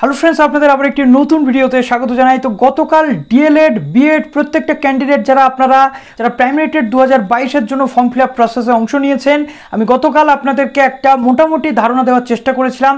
hello friends আপনাদের আবার একটি নতুন ভিডিওতে স্বাগত জানাই তো গতকাল ডিএলএড বিএড প্রত্যেকটা ক্যান্ডিডেট যারা আপনারা যারা প্রাইমারিটেড দু হাজার বাইশের জন্য ফর্ম ফিল আপ প্রসেসে অংশ নিয়েছেন আমি গতকাল আপনাদেরকে একটা মোটামুটি ধারণা দেওয়ার চেষ্টা করেছিলাম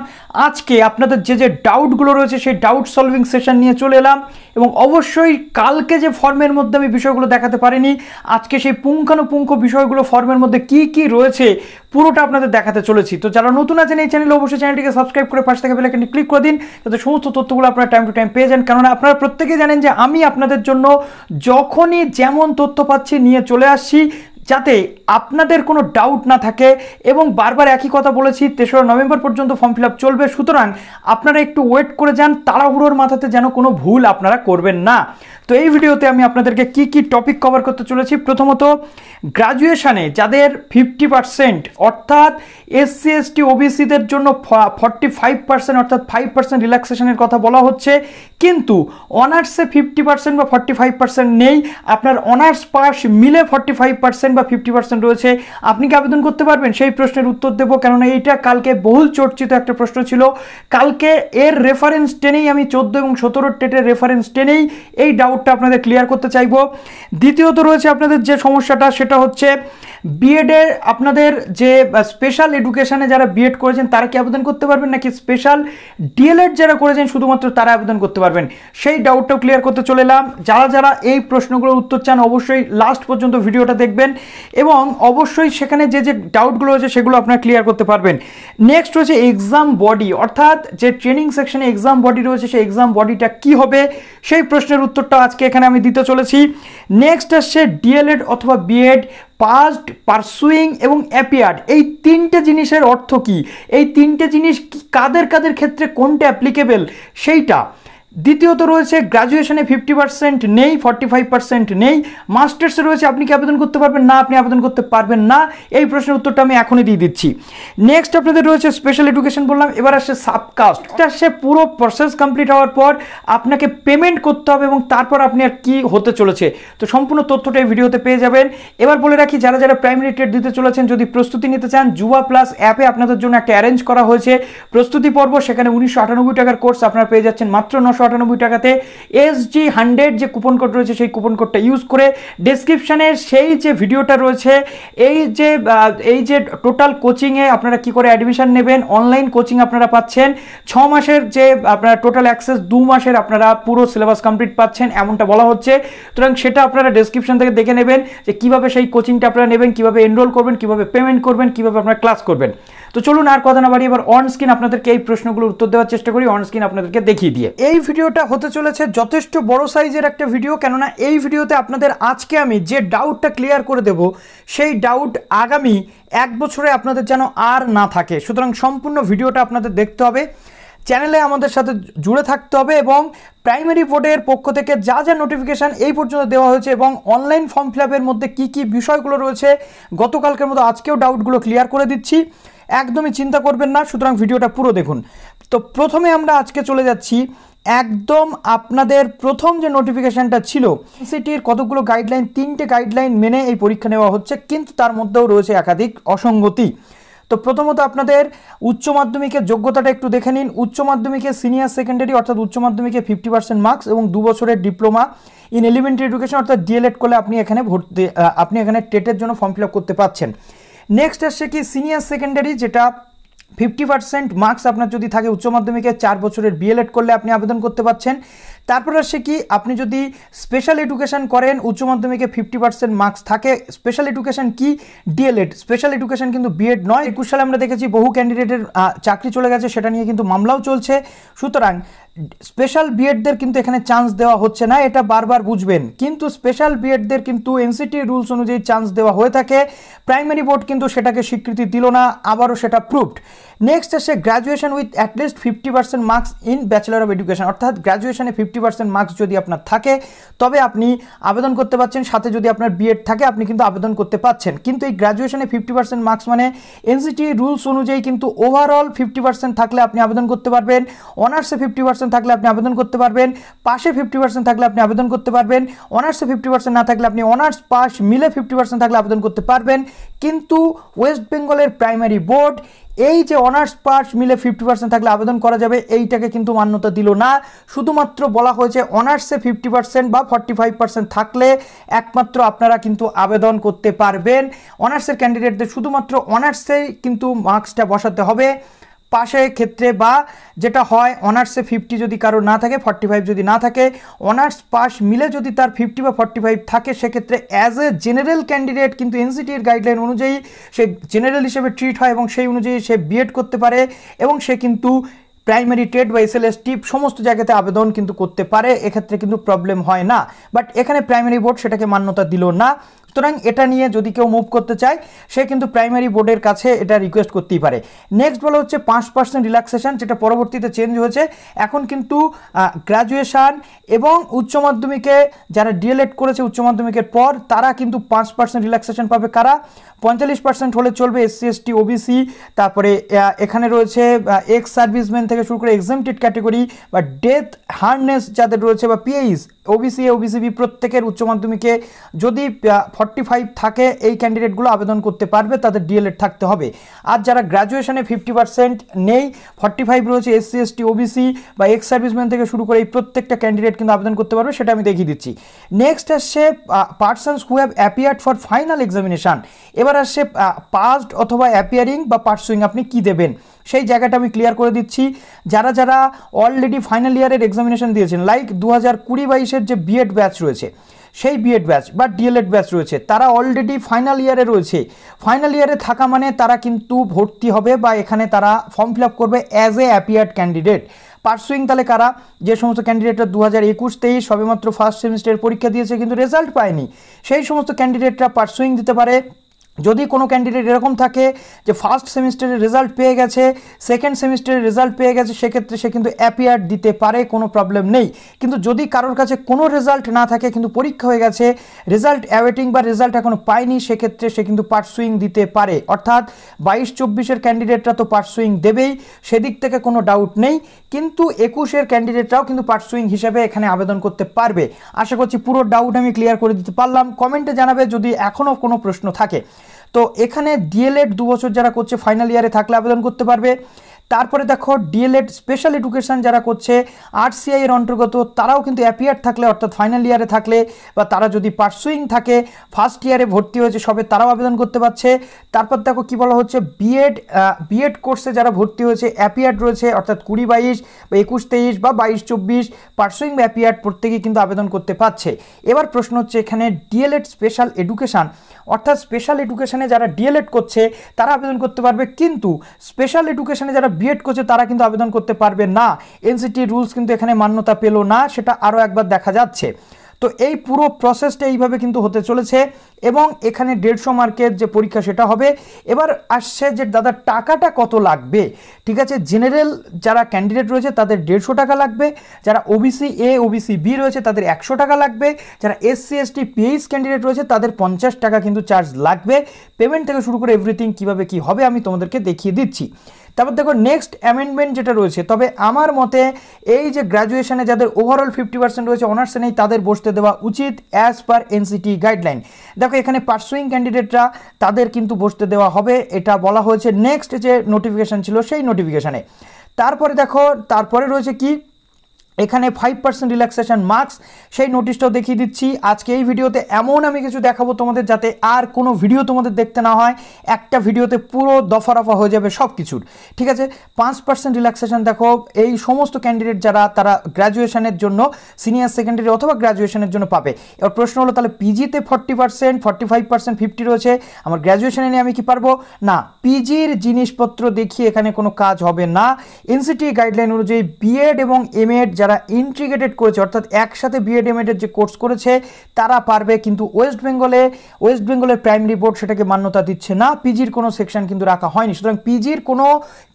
আজকে আপনাদের যে যে ডাউটগুলো রয়েছে সেই ডাউট সলভিং সেশন নিয়ে চলে এলাম এবং অবশ্যই কালকে যে ফর্মের মধ্যে আমি বিষয়গুলো দেখাতে পারিনি আজকে সেই পুঙ্খানুপুঙ্খ বিষয়গুলো ফর্মের মধ্যে কি কি রয়েছে পুরোটা আপনাদের দেখাতে চলেছি তো যারা নতুন আছেন এই চ্যানেলে অবশ্যই চ্যানেলটিকে সাবস্ক্রাইব করে পাশে থেকে বেলাকানি ক্লিক করে দিন যাতে সমস্ত তথ্যগুলো আপনারা টাইম টু টাইম পেয়ে যান কারণ আপনারা প্রত্যেকে জানেন যে আমি আপনাদের জন্য যখনই যেমন তথ্য পাচ্ছি নিয়ে চলে আসছি যাতে আপনাদের কোনো ডাউট না থাকে এবং বারবার একই কথা বলেছি তেসরা নভেম্বর পর্যন্ত ফর্ম ফিল চলবে সুতরাং আপনারা একটু ওয়েট করে যান তাড়াহুড়োর মাথাতে যেন কোনো ভুল আপনারা করবেন না তো এই ভিডিওতে আমি আপনাদেরকে কি কি টপিক কভার করতে চলেছি প্রথমত গ্রাজুয়েশানে যাদের ফিফটি পার্সেন্ট অর্থাৎ এসসি এসটি ওবিসিদের জন্য ফর্টি ফাইভ পার্সেন্ট অর্থাৎ ফাইভ পার্সেন্ট রিল্যাক্সেশনের কথা বলা হচ্ছে কিন্তু অনার্সে ফিফটি পার্সেন্ট বা ফর্টি ফাইভ পার্সেন্ট নেই আপনার অনার্স পাস মিলে ফর্টি ফাইভ পার্সেন্ট বা ফিফটি পার্সেন্ট রয়েছে আপনি কি আবেদন করতে পারবেন সেই প্রশ্নের উত্তর দেবো কেননা এইটা কালকে বহুল চর্চিত একটা প্রশ্ন ছিল কালকে এর রেফারেন্স টেনেই আমি চোদ্দো এবং সতেরো টেটের রেফারেন্স টেনেই এই ডাউট ডাউটটা আপনাদের ক্লিয়ার করতে চাইব দ্বিতীয়ত রয়েছে আপনাদের যে সমস্যাটা সেটা হচ্ছে বিএডের আপনাদের যে স্পেশাল এডুকেশানে যারা বিএড করেছেন তারা কি আবেদন করতে পারবেন নাকি স্পেশাল ডিএলএড যারা করেছেন শুধুমাত্র তারা আবেদন করতে পারবেন সেই ডাউটটাও ক্লিয়ার করতে চলে এলাম যারা যারা এই প্রশ্নগুলোর উত্তর চান অবশ্যই লাস্ট পর্যন্ত ভিডিওটা দেখবেন এবং অবশ্যই সেখানে যে যে ডাউটগুলো রয়েছে সেগুলো আপনারা ক্লিয়ার করতে পারবেন নেক্সট রয়েছে এক্সাম বডি অর্থাৎ যে ট্রেনিং সেকশনে এক্সাম বডি রয়েছে সেই এক্সাম বডিটা কি হবে সেই প্রশ্নের উত্তরটা আজকে এখানে আমি দিতে চলেছি নেক্সট আসছে ডিএলএড অথবা বিএড পাস্ট পারসুইং এবং অ্যাপিয়ার্ড এই তিনটে জিনিসের অর্থ কি এই তিনটে জিনিস কাদের কাদের ক্ষেত্রে কোনটা অ্যাপ্লিকেবেল সেইটা দ্বিতীয়ত রয়েছে গ্রাজুয়েশনে ফিফটি পার্সেন্ট নেই ফর্টি ফাইভ পার্সেন্ট নেই মাস্টার্সে রয়েছে আপনি কি আবেদন করতে পারবেন না আপনি আবেদন করতে পারবেন না এই প্রশ্নের উত্তরটা আমি এখনই দিয়ে দিচ্ছি নেক্সট আপনাদের রয়েছে স্পেশাল এডুকেশন বললাম এবার আসছে সাবকাস্ট এটা আসছে পুরো প্রসেস কমপ্লিট হওয়ার পর আপনাকে পেমেন্ট করতে হবে এবং তারপর আপনি আর কী হতে চলেছে তো সম্পূর্ণ তথ্যটা এই ভিডিওতে পেয়ে যাবেন এবার বলে রাখি যারা যারা প্রাইমারি টেট দিতে চলেছেন যদি প্রস্তুতি নিতে চান যুবা প্লাস অ্যাপে আপনাদের জন্য একটা অ্যারেঞ্জ করা হয়েছে প্রস্তুতি পর্ব সেখানে উনিশশো টাকার কোর্স আপনারা পেয়ে যাচ্ছেন মাত্র নশো নশো আটানব্বই টাকাতে এস জি হান্ড্রেড যে কুপন কোড রয়েছে সেই কুপন কোডটা ইউজ করে ডেসক্রিপশানে সেই যে ভিডিওটা রয়েছে এই যে এই যে টোটাল কোচিংয়ে আপনারা কি করে অ্যাডমিশান নেবেন অনলাইন কোচিং আপনারা পাচ্ছেন ছ মাসের যে আপনারা টোটাল অ্যাক্সেস দু মাসের আপনারা পুরো সিলেবাস কমপ্লিট পাচ্ছেন এমনটা বলা হচ্ছে সুতরাং সেটা আপনারা ডেসক্রিপশন থেকে দেখে নেবেন যে কীভাবে সেই কোচিংটা আপনারা নেবেন কীভাবে এনরোল করবেন কীভাবে পেমেন্ট করবেন কীভাবে আপনারা ক্লাস করবেন তো চলুন আর কথা না বাড়ি এবার অন স্ক্রিন আপনাদেরকে এই প্রশ্নগুলোর উত্তর দেওয়ার চেষ্টা করি অন স্ক্রিন আপনাদেরকে দেখিয়ে দিয়ে এই ভিডিওটা হতে চলেছে যথেষ্ট বড় সাইজের একটা ভিডিও কেননা এই ভিডিওতে আপনাদের আজকে আমি যে ডাউটটা ক্লিয়ার করে দেব সেই ডাউট আগামী এক বছরে আপনাদের যেন আর না থাকে সুতরাং সম্পূর্ণ ভিডিওটা আপনাদের দেখতে হবে চ্যানেলে আমাদের সাথে জুড়ে থাকতে হবে এবং প্রাইমারি বোর্ডের পক্ষ থেকে যা যা নোটিফিকেশান এই পর্যন্ত দেওয়া হয়েছে এবং অনলাইন ফর্ম ফিল মধ্যে কি কি বিষয়গুলো রয়েছে গতকালকের মতো আজকেও ডাউটগুলো ক্লিয়ার করে দিচ্ছি একদমই চিন্তা করবেন না সুতরাং ভিডিওটা পুরো দেখুন তো প্রথমে আমরা আজকে চলে যাচ্ছি একদম আপনাদের প্রথম যে নোটিফিকেশানটা ছিল সিটির কতগুলো গাইডলাইন তিনটে গাইডলাইন মেনে এই পরীক্ষা নেওয়া হচ্ছে কিন্তু তার মধ্যেও রয়েছে একাধিক অসঙ্গতি তো প্রথমত আপনাদের উচ্চ মাধ্যমিকের যোগ্যতাটা একটু দেখে নিন উচ্চ মাধ্যমিকে সিনিয়র সেকেন্ডারি অর্থাৎ উচ্চ মাধ্যমিকে ফিফটি পার্সেন্ট মার্কস এবং দু বছরের ডিপ্লোমা ইন এলিমেন্টারি এডুকেশন অর্থাৎ ডিএলএড করলে আপনি এখানে ভর্তি আপনি এখানে টেটের জন্য ফর্ম ফিল করতে পারছেন নেক্সট আসছে কি সিনিয়র সেকেন্ডারি যেটা ফিফটি পার্সেন্ট মার্কস আপনার যদি থাকে উচ্চ মাধ্যমিকে চার বছরের বিএলএড করলে আপনি আবেদন করতে পারছেন তারপর আসছে কি আপনি যদি স্পেশাল এডুকেশান করেন উচ্চ মাধ্যমিকে ফিফটি পার্সেন্ট মার্কস থাকে স্পেশাল এডুকেশান কি ডিএলএড স্পেশাল এডুকেশান কিন্তু বিএড নয় একুশ সালে আমরা দেখেছি বহু ক্যান্ডিডেটের চাকরি চলে গেছে সেটা নিয়ে কিন্তু মামলাও চলছে সুতরাং স্পেশাল বিএডদের কিন্তু এখানে চান্স দেওয়া হচ্ছে না এটা বারবার বুঝবেন কিন্তু স্পেশাল বিএডদের কিন্তু এনসিটি রুলস অনুযায়ী চান্স দেওয়া হয়ে থাকে প্রাইমারি বোর্ড কিন্তু সেটাকে স্বীকৃতি দিল না আবারও সেটা প্রুভড নেক্সট এসে graduation with at least fifty percent marks in bachelor of education অর্থাৎ গ্র্যাজুয়েশনে ফিফটি পার্সেন্ট মার্কস যদি আপনার থাকে তবে আপনি আবেদন করতে পারছেন সাথে যদি আপনার বিএড থাকে আপনি কিন্তু আবেদন করতে পারছেন কিন্তু এই গ্র্যাজুয়েশনে ফিফটি পার্সেন্ট মার্কস মানে এনসিটি রুলস অনুযায়ী কিন্তু ওভারঅল ফিফটি পার্সেন্ট থাকলে আপনি আবেদন করতে পারবেন অনার্সে ফিফটি পার্সেন্ট থাকলে আপনি আবেদন করতে পারবেন পাশে ফিফটি পার্সেন্ট থাকলে আপনি আবেদন করতে পারবেন অনার্সে ফিফটি পার্সেন্ট না থাকলে আপনি অনার্স পাশ মিলে ফিফটি পার্সেন্ট থাকলে আবেদন করতে পারবেন কিন্তু ওয়েস্ট বেঙ্গলের প্রাইমারি বোর্ড এই যে অনার্স পার্স মিলে ফিফটি পার্সেন্ট থাকলে আবেদন করা যাবে এইটাকে কিন্তু মান্যতা দিল না শুধুমাত্র বলা হয়েছে অনার্সে ফিফটি পার্সেন্ট বা ফর্টি ফাইভ পার্সেন্ট থাকলে একমাত্র আপনারা কিন্তু আবেদন করতে পারবেন অনার্সের ক্যান্ডিডেটদের শুধুমাত্র অনার্সে কিন্তু মার্কসটা বসাতে হবে পাশের ক্ষেত্রে বা যেটা হয় অনার্সে ফিফটি যদি কারো না থাকে ফর্টি ফাইভ যদি না থাকে অনার্স পাস মিলে যদি তার ফিফটি বা ফর্টি ফাইভ থাকে সেক্ষেত্রে অ্যাজ এ জেনারেল ক্যান্ডিডেট কিন্তু এনসিটির গাইডলাইন অনুযায়ী সে জেনারেল হিসেবে ট্রিট হয় এবং সেই অনুযায়ী সে বিএড করতে পারে এবং সে কিন্তু প্রাইমারি ট্রেড বা এসএলএস টিপ e সমস্ত জায়গাতে আবেদন কিন্তু করতে পারে এক্ষেত্রে কিন্তু প্রবলেম হয় না বাট এখানে প্রাইমারি বোর্ড সেটাকে মান্যতা দিল না সুতরাং এটা নিয়ে যদি কেউ মুভ করতে চায় সে কিন্তু প্রাইমারি বোর্ডের কাছে এটা রিকোয়েস্ট করতেই পারে নেক্সট বলা হচ্ছে পাঁচ পার্সেন্ট রিল্যাক্সেশন যেটা পরবর্তীতে চেঞ্জ হয়েছে এখন কিন্তু গ্র্যাজুয়েশান এবং উচ্চ মাধ্যমিকে যারা ডিএলএড করেছে উচ্চ মাধ্যমিকের পর তারা কিন্তু পাঁচ পার্সেন্ট রিল্যাক্সেশন পাবে কারা পঁয়তাল্লিশ পার্সেন্ট হলে চলবে এসসি এসটি ওবিসি তারপরে এখানে রয়েছে এক্স সার্ভিসম্যান থেকে শুরু করে এক্সেমটেড ক্যাটেগরি বা ডেথ হার্ডনেস যাদের রয়েছে বা পিএইস ওবিসি এ ওবিসিবি প্রত্যেকের উচ্চ মাধ্যমিকে যদি ফর্টি ফাইভ থাকে এই ক্যান্ডিডেটগুলো আবেদন করতে পারবে তাদের ডিএলএড থাকতে হবে আর যারা গ্র্যাজুয়েশনে ফিফটি পার্সেন্ট নেই ফর্টি ফাইভ রয়েছে এসসি এসটি ওবিসি বা এক্স সার্ভিসম্যান থেকে শুরু করে এই প্রত্যেকটা ক্যান্ডিডেট কিন্তু আবেদন করতে পারবে সেটা আমি দেখিয়ে দিচ্ছি নেক্সট আসছে persons who have appeared for final examination এবার আসছে পাস্ট অথবা অ্যাপিয়ারিং বা পার্সুইং আপনি কী দেবেন সেই জায়গাটা আমি ক্লিয়ার করে দিচ্ছি যারা যারা অলরেডি ফাইনাল ইয়ারের এক্সামিনেশন দিয়েছেন লাইক দু হাজার কুড়ি বাইশের যে বিএড ব্যাচ রয়েছে সেই বিএড ব্যাচ বা ডিএলএড ব্যাচ রয়েছে তারা অলরেডি ফাইনাল ইয়ারে রয়েছে ফাইনাল ইয়ারে থাকা মানে তারা কিন্তু ভর্তি হবে বা এখানে তারা ফর্ম ফিল করবে as a appeared candidate pursuing তাহলে কারা যে সমস্ত ক্যান্ডিডেটরা দু হাজার একুশ তেইশ সবেমাত্র ফার্স্ট সেমিস্টারের পরীক্ষা দিয়েছে কিন্তু রেজাল্ট পায়নি সেই সমস্ত ক্যান্ডিডেটরা পার্সুইং দিতে পারে যদি কোনো ক্যান্ডিডেট এরকম থাকে যে ফার্স্ট সেমিস্টারের রেজাল্ট পেয়ে গেছে সেকেন্ড সেমিস্টারের রেজাল্ট পেয়ে গেছে সেক্ষেত্রে সে কিন্তু অ্যাপিয়ার দিতে পারে কোনো প্রবলেম নেই কিন্তু যদি কারোর কাছে কোনো রেজাল্ট না থাকে কিন্তু পরীক্ষা হয়ে গেছে রেজাল্ট অ্যাওয়েটিং বা রেজাল্ট এখনো পায়নি সেক্ষেত্রে সে কিন্তু পার্সুইং দিতে পারে অর্থাৎ বাইশ চব্বিশের ক্যান্ডিডেটরা তো পার্সুইং দেবেই সেদিক থেকে কোনো ডাউট নেই কিন্তু একুশের ক্যান্ডিডেটরাও কিন্তু পার্সুইং হিসেবে এখানে আবেদন করতে পারবে আশা করছি পুরো ডাউট আমি ক্লিয়ার করে দিতে পারলাম কমেন্টে জানাবে যদি এখনও কোনো প্রশ্ন থাকে তো এখানে ডিএলএড দু বছর যারা করছে ফাইনাল ইয়ারে থাকলে আবেদন করতে পারবে তারপরে দেখো ডিএলএড স্পেশাল এডুকেশান যারা করছে আরসিআই এর অন্তর্গত তারাও কিন্তু অ্যাপিয়ার থাকলে অর্থাৎ ফাইনাল ইয়ারে থাকলে বা তারা যদি পার্সুইং থাকে ফার্স্ট ইয়ারে ভর্তি হয়েছে সবে তারাও আবেদন করতে পারছে তারপর দেখো কি বলা হচ্ছে বিএড বিএড কোর্সে যারা ভর্তি হয়েছে অ্যাপিয়ার রয়েছে অর্থাৎ কুড়ি বাইশ বা একুশ তেইশ বা বাইশ চব্বিশ পার্সুইং বা অ্যাপিয়ার প্রত্যেকেই কিন্তু আবেদন করতে পারছে এবার প্রশ্ন হচ্ছে এখানে ডিএলএড স্পেশাল এডুকেশান অর্থাৎ স্পেশাল এডুকেশানে যারা ডিএলএড করছে তারা আবেদন করতে পারবে কিন্তু স্পেশাল এডুকেশানে যারা বিএড করছে তারা কিন্তু আবেদন করতে পারবে না এনসিটি রুলস কিন্তু এখানে মান্যতা পেল না সেটা আরও একবার দেখা যাচ্ছে তো এই পুরো প্রসেসটা এইভাবে কিন্তু হতে চলেছে এবং এখানে দেড়শো মার্কের যে পরীক্ষা সেটা হবে এবার আসছে যে দাদা টাকাটা কত লাগবে ঠিক আছে জেনারেল যারা ক্যান্ডিডেট রয়েছে তাদের দেড়শো টাকা লাগবে যারা ওবিসি এ ওবিসি বি রয়েছে তাদের একশো টাকা লাগবে যারা এসসি এসটি পিএইচ ক্যান্ডিডেট রয়েছে তাদের পঞ্চাশ টাকা কিন্তু চার্জ লাগবে পেমেন্ট থেকে শুরু করে এভরিথিং কীভাবে কি হবে আমি তোমাদেরকে দেখিয়ে দিচ্ছি তারপর দেখো নেক্সট অ্যামেন্ডমেন্ট যেটা রয়েছে তবে আমার মতে এই যে গ্র্যাজুয়েশনে যাদের ওভারঅল ফিফটি পার্সেন্ট রয়েছে অনার্সে নেই তাদের বসতে দেওয়া উচিত অ্যাজ পার এনসিটি গাইডলাইন দেখো এখানে পার্সুইং ক্যান্ডিডেটরা তাদের কিন্তু বসতে দেওয়া হবে এটা বলা হয়েছে নেক্সট যে নোটিফিকেশান ছিল সেই নোটিফিকেশানে তারপরে দেখো তারপরে রয়েছে কি এখানে ফাইভ পার্সেন্ট রিল্যাক্সেশন মার্কস সেই নোটিশটাও দেখিয়ে দিচ্ছি আজকে এই ভিডিওতে এমন আমি কিছু দেখাবো তোমাদের যাতে আর কোনো ভিডিও তোমাদের দেখতে না হয় একটা ভিডিওতে পুরো দফা রফা হয়ে যাবে সব কিছুর ঠিক আছে পাঁচ পার্সেন্ট রিল্যাক্সেশন দেখো এই সমস্ত ক্যান্ডিডেট যারা তারা গ্র্যাজুয়েশনের জন্য সিনিয়র সেকেন্ডারি অথবা গ্র্যাজুয়েশনের জন্য পাবে এবার প্রশ্ন হলো তাহলে পিজিতে forty percent forty five percent fifty রয়েছে আমার গ্র্যাজুয়েশনে নিয়ে আমি কি পারবো না পিজির জিনিসপত্র দেখিয়ে এখানে কোনো কাজ হবে না এনসিটি গাইডলাইন অনুযায়ী বিএড এবং এড যারা যারা ইন্ট্রিগেটেড করেছে অর্থাৎ একসাথে বিএড এমএডের যে কোর্স করেছে তারা পারবে কিন্তু ওয়েস্ট বেঙ্গলে ওয়েস্ট বেঙ্গলের প্রাইমারি বোর্ড সেটাকে মান্যতা দিচ্ছে না পিজির কোনো সেকশন কিন্তু রাখা হয়নি সুতরাং পিজির কোনো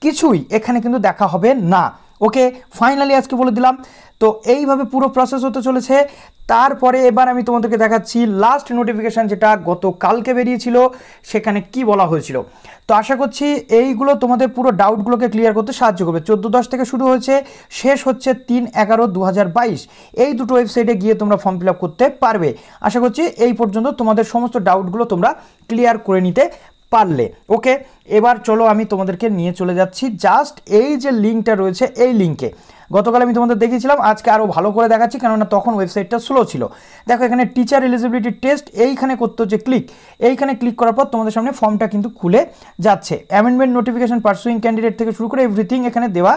কিছুই এখানে কিন্তু দেখা হবে না ওকে ফাইনালি আজকে বলে দিলাম তো এইভাবে পুরো প্রসেস হতে চলেছে তারপরে এবার আমি তোমাদেরকে দেখাচ্ছি লাস্ট নোটিফিকেশান যেটা গত কালকে বেরিয়েছিল সেখানে কি বলা হয়েছিল তো আশা করছি এইগুলো তোমাদের পুরো ডাউটগুলোকে ক্লিয়ার করতে সাহায্য করবে চোদ্দো দশ থেকে শুরু হয়েছে শেষ হচ্ছে তিন এগারো দু এই দুটো ওয়েবসাইটে গিয়ে তোমরা ফর্ম ফিল করতে পারবে আশা করছি এই পর্যন্ত তোমাদের সমস্ত ডাউটগুলো তোমরা ক্লিয়ার করে নিতে পারলে ওকে এবার চলো আমি তোমাদেরকে নিয়ে চলে যাচ্ছি জাস্ট এই যে লিঙ্কটা রয়েছে এই লিঙ্কে গতকাল আমি তোমাদের দেখিয়েছিলাম আজকে আরও ভালো করে দেখাচ্ছি কেননা তখন ওয়েবসাইটটা স্লো ছিল দেখো এখানে টিচার এলিজিবিলিটি টেস্ট এইখানে করতে হচ্ছে ক্লিক এইখানে ক্লিক করার পর তোমাদের সামনে ফর্মটা কিন্তু খুলে যাচ্ছে অ্যামেন্ডমেন্ট নোটিফিকেশন পার্সুইং ক্যান্ডিডেট থেকে শুরু করে এভরিথিং এখানে দেওয়া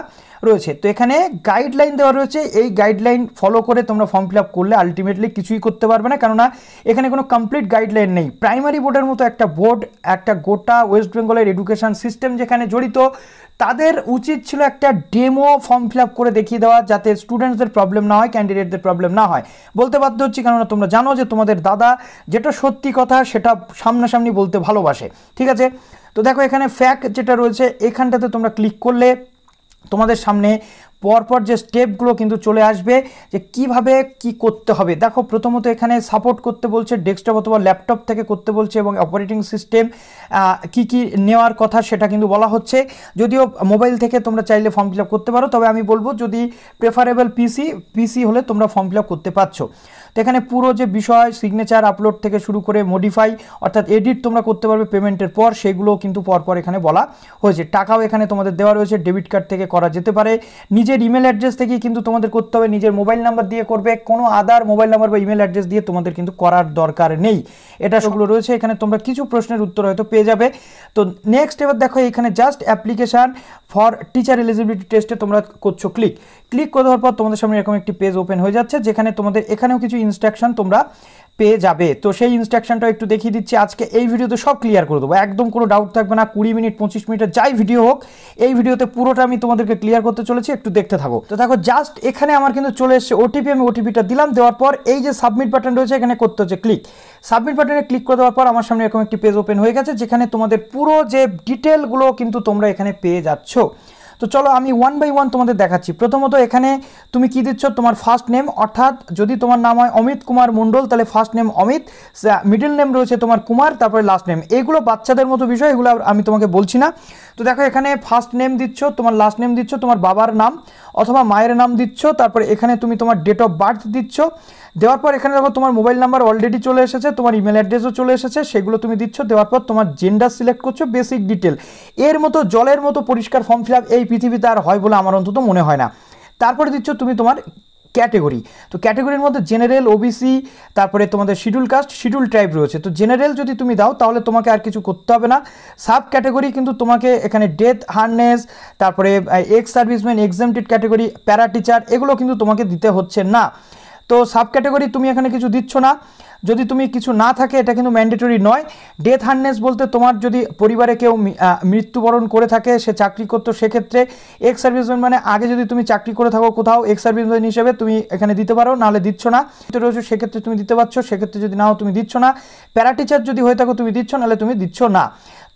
রয়েছে তো এখানে গাইডলাইন দেওয়া রয়েছে এই গাইডলাইন ফলো করে তোমরা ফর্ম ফিল আপ করলে আলটিমেটলি কিছুই করতে পারবে না কেননা এখানে কোনো কমপ্লিট গাইডলাইন নেই প্রাইমারি বোর্ডের মতো একটা বোর্ড একটা গোটা ওয়েস্ট বেঙ্গলের এডুকেশান সিস্টেম যেখানে জড়িত তাদের উচিত ছিল একটা ডেমো ফর্ম ফিল করে দেখিয়ে দেওয়া যাতে স্টুডেন্টসদের প্রবলেম না হয় ক্যান্ডিডেটদের প্রবলেম না হয় বলতে বাধ্য হচ্ছি কেননা তোমরা জানো যে তোমাদের দাদা যেটা সত্যি কথা সেটা সামনাসামনি বলতে ভালোবাসে ঠিক আছে তো দেখো এখানে ফ্যাক যেটা রয়েছে এখানটাতে তোমরা ক্লিক করলে তোমাদের সামনে পরপর যে স্টেপগুলো কিন্তু চলে আসবে যে কিভাবে কি করতে হবে দেখো প্রথমত এখানে সাপোর্ট করতে বলছে ডেস্কটপ অথবা ল্যাপটপ থেকে করতে বলছে এবং অপারেটিং সিস্টেম কি কি নেওয়ার কথা সেটা কিন্তু বলা হচ্ছে যদিও মোবাইল থেকে তোমরা চাইলে ফর্ম ফিল করতে পারো তবে আমি বলবো যদি প্রেফারেবল পিসি পিসি হলে তোমরা ফর্ম ফিল করতে পারছো তো এখানে পুরো যে বিষয় সিগনেচার আপলোড থেকে শুরু করে মডিফাই অর্থাৎ এডিট তোমরা করতে পারবে পেমেন্টের পর সেগুলো কিন্তু পরপর এখানে বলা হয়েছে টাকাও এখানে তোমাদের দেওয়া রয়েছে ডেবিট কার্ড থেকে করা যেতে পারে নিজের ইমেল অ্যাড্রেস থেকে কিন্তু তোমাদের করতে হবে নিজের মোবাইল নাম্বার দিয়ে করবে কোনো আদার মোবাইল নাম্বার বা ইমেল অ্যাড্রেস দিয়ে তোমাদের কিন্তু করার দরকার নেই এটা সবগুলো রয়েছে এখানে তোমরা কিছু প্রশ্নের উত্তর হয়তো পেয়ে যাবে তো নেক্সট এবার দেখো এখানে just application for teacher eligibility টেস্টে তোমরা করছো ক্লিক ক্লিক করে দেওয়ার পর তোমাদের সামনে এরকম একটি পেজ ওপেন হয়ে যাচ্ছে যেখানে তোমাদের এখানেও কিছু ইনস্ট্রাকশন তোমরা পেয়ে যাবে তো সেই ইনস্ট্রাকশনটা একটু দেখিয়ে দিচ্ছি আজকে এই ভিডিওতে সব ক্লিয়ার করে দেবো একদম কোনো ডাউট থাকবে না কুড়ি মিনিট পঁচিশ মিনিটের যাই ভিডিও হোক এই ভিডিওতে পুরোটা আমি তোমাদেরকে ক্লিয়ার করতে চলেছি একটু দেখতে থাকো তো দেখো জাস্ট এখানে আমার কিন্তু চলে এসেছে ওটিপি আমি ওটিপিটা দিলাম দেওয়ার পর এই যে সাবমিট বাটন রয়েছে এখানে করতে হচ্ছে ক্লিক সাবমিট বাটনে ক্লিক করে দেওয়ার পর আমার সামনে এরকম একটি পেজ ওপেন হয়ে গেছে যেখানে তোমাদের পুরো যে ডিটেলগুলো কিন্তু তোমরা এখানে পেয়ে যাচ্ছ তো চলো আমি ওয়ান বাই ওয়ান তোমাদের দেখাচ্ছি প্রথমত এখানে তুমি কি দিচ্ছ তোমার ফার্স্ট নেম অর্থাৎ যদি তোমার নাম হয় অমিত কুমার মণ্ডল তাহলে first name Amit middle name রয়েছে তোমার কুমার তারপরে লাস্ট নেম এগুলো বাচ্চাদের মতো বিষয় এগুলো আমি তোমাকে বলছি না তো দেখো এখানে ফার্স্ট নেম দিচ্ছ তোমার লাস্ট নেম দিচ্ছ তোমার বাবার নাম অথবা মায়ের নাম দিচ্ছ তারপরে এখানে তুমি তোমার ডেট অফ বার্থ দিচ্ছ দেওয়ার পর এখানে দেখো তোমার মোবাইল নাম্বার অলরেডি চলে এসেছে তোমার ইমেল অ্যাড্রেসও চলে এসেছে সেগুলো তুমি দিচ্ছ দেওয়ার পর তোমার জেন্ডার সিলেক্ট করছো বেসিক ডিটেল এর মতো জলের মতো পরিষ্কার ফর্ম ফিল এই পৃথিবীতে আর হয় বলে আমার অন্তত মনে হয় না তারপরে দিচ্ছ তুমি তোমার ক্যাটেগরি তো ক্যাটেগরির মধ্যে জেনারেল ওবিসি তারপরে তোমাদের শিডিউল কাস্ট শিডিউল ট্রাইব রয়েছে তো জেনারেল যদি তুমি দাও তাহলে তোমাকে আর কিছু করতে হবে না সাব ক্যাটেগরি কিন্তু তোমাকে এখানে ডেথ হার্নেস তারপরে ex serviceman exempted category para teacher এগুলো কিন্তু তোমাকে দিতে হচ্ছে না তো সাব ক্যাটেগরি তুমি এখানে কিছু দিচ্ছ না যদি তুমি কিছু না থাকে এটা কিন্তু ম্যান্ডেটরি নয় ডেথ হার্নেস বলতে তোমার যদি পরিবারে কেউ মৃত্যুবরণ করে থাকে সে চাকরি করতো সেক্ষেত্রে এক্স সার্ভিসম্যান মানে আগে যদি তুমি চাকরি করে থাকো কোথাও এক্স সার্ভিসম্যান হিসেবে তুমি এখানে দিতে পারো নাহলে দিচ্ছ না রয়েছে সেক্ষেত্রে তুমি দিতে পারছো সেক্ষেত্রে যদি নাও তুমি দিচ্ছ না প্যারাটিচার যদি হয়ে থাকো তুমি দিচ্ছ নাহলে তুমি দিচ্ছ না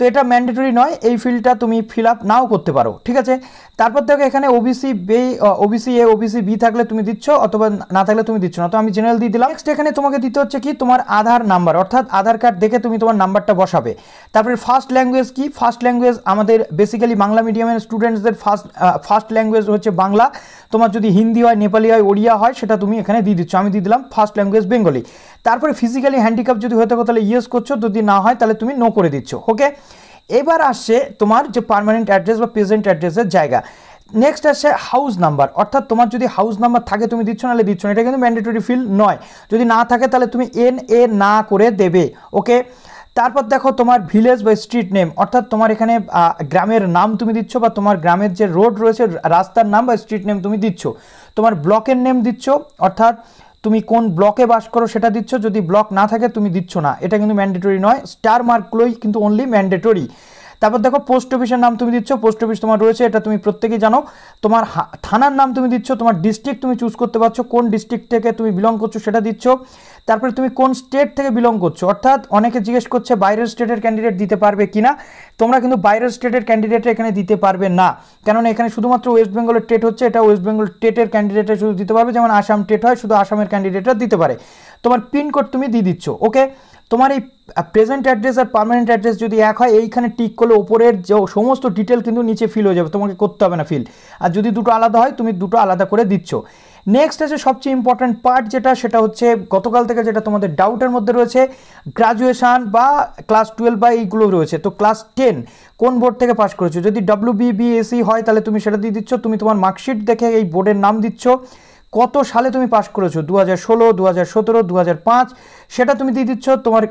তো এটা ম্যান্ডেটরি নয় এই ফিল্ডটা তুমি ফিল আপ নাও করতে পারো ঠিক আছে তারপর থেকে এখানে ওবিসি বে ওবিসি এ ওবিসি বি থাকলে তুমি দিচ্ছ অথবা না থাকলে তুমি দিচ্ছ না তো আমি জেনারেল দিয়ে দিলাম নেক্সট এখানে তোমাকে দিতে হচ্ছে কি তোমার আধার নাম্বার অর্থাৎ আধার কার্ড দেখে তুমি তোমার নাম্বারটা বসাবে তারপরে ফার্স্ট ল্যাঙ্গুয়েজ কি ফার্স্ট ল্যাঙ্গুয়েজ আমাদের বেসিক্যালি বাংলা মিডিয়ামের স্টুডেন্টসদের ফার্স্ট ফার্স্ট ল্যাঙ্গুয়েজ হচ্ছে বাংলা তোমার যদি হিন্দি হয় নেপালি হয় ওড়িয়া হয় সেটা তুমি এখানে দিয়ে দিচ্ছ আমি দিয়ে দিলাম ফার্স্ট ল্যাঙ্গুয়েজ বেঙ্গলি তারপরে ফিজিক্যালি হ্যান্ডিক্যাপ যদি হয়ে থাকো তাহলে ইয়েস করছো যদি না হয় তাহলে তুমি নো করে দিচ্ছ ওকে এবার আসছে তোমার যে পারমানেন্ট অ্যাড্রেস বা প্রেজেন্ট অ্যাড্রেসের জায়গা নেক্সট আসছে হাউস নাম্বার অর্থাৎ তোমার যদি হাউস নাম্বার থাকে তুমি দিচ্ছ নাহলে দিচ্ছ না এটা কিন্তু ম্যান্ডেটরি ফিল নয় যদি না থাকে তাহলে তুমি এন এ না করে দেবে ওকে তারপর দেখো তোমার ভিলেজ বা স্ট্রিট নেম অর্থাৎ তোমার এখানে গ্রামের নাম তুমি দিচ্ছ বা তোমার গ্রামের যে রোড রয়েছে রাস্তার নাম বা স্ট্রিট নেম তুমি দিচ্ছ তোমার ব্লকের নেম দিচ্ছ অর্থাৎ তুমি কোন ব্লকে বাস করো সেটা দিচ্ছ যদি ব্লক না থাকে তুমি দিচ্ছ না এটা কিন্তু ম্যান্ডেটরি নয় স্টার মার্কগুলোই কিন্তু অনলি ম্যান্ডেটরি তারপর দেখো পোস্ট অফিসের নাম তুমি দিচ্ছ পোস্ট অফিস তোমার রয়েছে এটা তুমি প্রত্যেকেই জানো তোমার থানার নাম তুমি দিচ্ছ তোমার ডিস্ট্রিক্ট তুমি চুজ করতে পারছো কোন ডিস্ট্রিক্ট থেকে তুমি বিলং করছো সেটা দিচ্ছ তারপরে তুমি কোন স্টেট থেকে বিলং করছো অর্থাৎ অনেকে জিজ্ঞেস করছে বাইরের স্টেটের ক্যান্ডিডেট দিতে পারবে কি না তোমরা কিন্তু বাইরের স্টেটের ক্যান্ডিডেট এখানে দিতে পারবে না কেননা এখানে শুধুমাত্র ওয়েস্ট বেঙ্গলের টেট হচ্ছে এটা ওয়েস্ট বেঙ্গল টেটের ক্যান্ডিডেটে শুধু দিতে পারবে যেমন আসাম টেট হয় শুধু আসামের ক্যান্ডিডেটরা দিতে পারে তোমার পিনকোড তুমি দিয়ে দিচ্ছ ওকে তোমার এই প্রেজেন্ট অ্যাড্রেস আর পার্মানেন্ট অ্যাড্রেস যদি এক হয় এইখানে টিক করলে ওপরের যে সমস্ত ডিটেল কিন্তু নিচে ফিল হয়ে যাবে তোমাকে করতে হবে না ফিল আর যদি দুটো আলাদা হয় তুমি দুটো আলাদা করে দিচ্ছ নেক্সট আছে সবচেয়ে ইম্পর্ট্যান্ট পার্ট যেটা সেটা হচ্ছে গতকাল থেকে যেটা তোমাদের ডাউটের মধ্যে রয়েছে গ্রাজুয়েশান বা ক্লাস টুয়েলভ বা এইগুলো রয়েছে তো ক্লাস টেন কোন বোর্ড থেকে পাশ করেছো যদি ডাব্লু বিবিএসি হয় তাহলে তুমি সেটা দিয়ে দিচ্ছ তুমি তোমার মার্কশিট দেখে এই বোর্ডের নাম দিচ্ছ কত সালে তুমি পাশ করেছো দু হাজার ষোলো দু হাজার সতেরো দু হাজার পাঁচ সেটা তুমি দিয়ে দিচ্ছ তোমার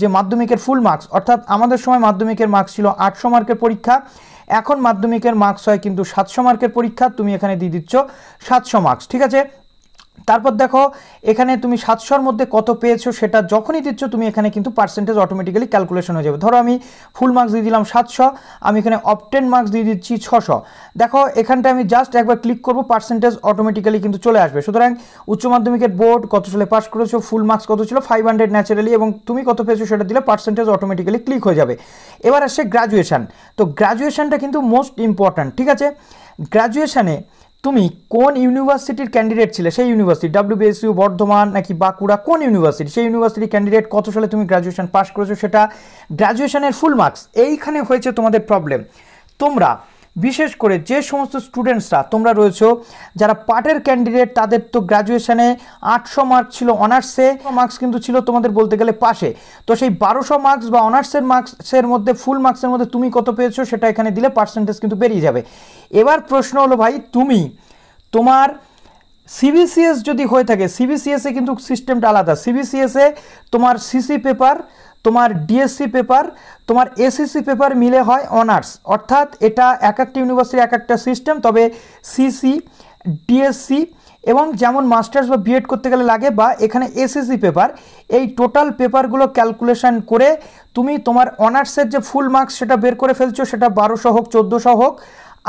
যে মাধ্যমিকের ফুল মার্কস অর্থাৎ আমাদের সময় মাধ্যমিকের মার্কস ছিল আটশো মার্কের পরীক্ষা এখন মাধ্যমিকের মার্কস হয় কিন্তু সাতশো মার্কের পরীক্ষা তুমি এখানে দিয়ে দিচ্ছ সাতশো মার্কস ঠিক আছে তারপর দেখো এখানে তুমি সাতশোর মধ্যে কত পেয়েছো সেটা যখনই দিচ্ছ তুমি এখানে কিন্তু পার্সেন্টেজ অটোমেটিক্যালি ক্যালকুলেশন হয়ে যাবে ধরো আমি ফুল মার্কস দিয়ে দিলাম সাতশো আমি এখানে অপটেন মার্কস দিয়ে দিচ্ছি ছশো দেখো এখানটা আমি জাস্ট একবার ক্লিক করবো পার্সেন্টেজ অটোমেটিক্যালি কিন্তু চলে আসবে সুতরাং উচ্চ মাধ্যমিকের বোর্ড কত সালে পাস করেছো ফুল মার্কস কত ছিল ফাইভ হান্ড্রেড ন্যাচারালি এবং তুমি কত পেয়েছো সেটা দিলে পার্সেন্টেজ অটোমেটিক্যালি ক্লিক হয়ে যাবে এবার আসছে গ্রাজুয়েশান তো গ্রাজুয়েশানটা কিন্তু মোস্ট ইম্পর্ট্যান্ট ঠিক আছে গ্রাজুয়েশানে তুমি কোন ইউনিভার্সিটির ক্যান্ডিডেট ছিলে সেই ইউনিভার্সিটি ডাব্লিউবিএসইউ বর্ধমান নাকি বাঁকুড়া কোন ইউনিভার্সিটি সেই ইউনিভার্সিটির ক্যান্ডিডেট কত সালে তুমি গ্র্যাজুয়েশান পাস করেছো সেটা গ্র্যাজুয়েশানের ফুল মার্কস এইখানে হয়েছে তোমাদের প্রবলেম তোমরা বিশেষ করে যে সমস্ত স্টুডেন্টসরা তোমরা রয়েছো যারা পার্টের ক্যান্ডিডেট তাদের তো গ্রাজুয়েশানে আটশো মার্কস ছিল অনার্সে মার্কস কিন্তু ছিল তোমাদের বলতে গেলে পাশে তো সেই বারোশো মার্কস বা অনার্সের মার্কসের মধ্যে ফুল মার্কসের মধ্যে তুমি কত পেয়েছো সেটা এখানে দিলে পার্সেন্টেজ কিন্তু বেরিয়ে যাবে এবার প্রশ্ন হলো ভাই তুমি তোমার সিবিসিএস যদি হয়ে থাকে সিবিসিএসে কিন্তু সিস্টেমটা আলাদা সিবিসিএসে তোমার সিসি পেপার তোমার ডিএসসি পেপার তোমার এসএসসি পেপার মিলে হয় অনার্স অর্থাৎ এটা এক একটা ইউনিভার্সিটির এক একটা সিস্টেম তবে সিসি ডিএসসি এবং যেমন মাস্টার্স বা বিএড করতে গেলে লাগে বা এখানে এসএসসি পেপার এই টোটাল পেপারগুলো ক্যালকুলেশন করে তুমি তোমার অনার্সের যে ফুল মার্কস সেটা বের করে ফেলছো সেটা বারোশো হোক চোদ্দোশো হোক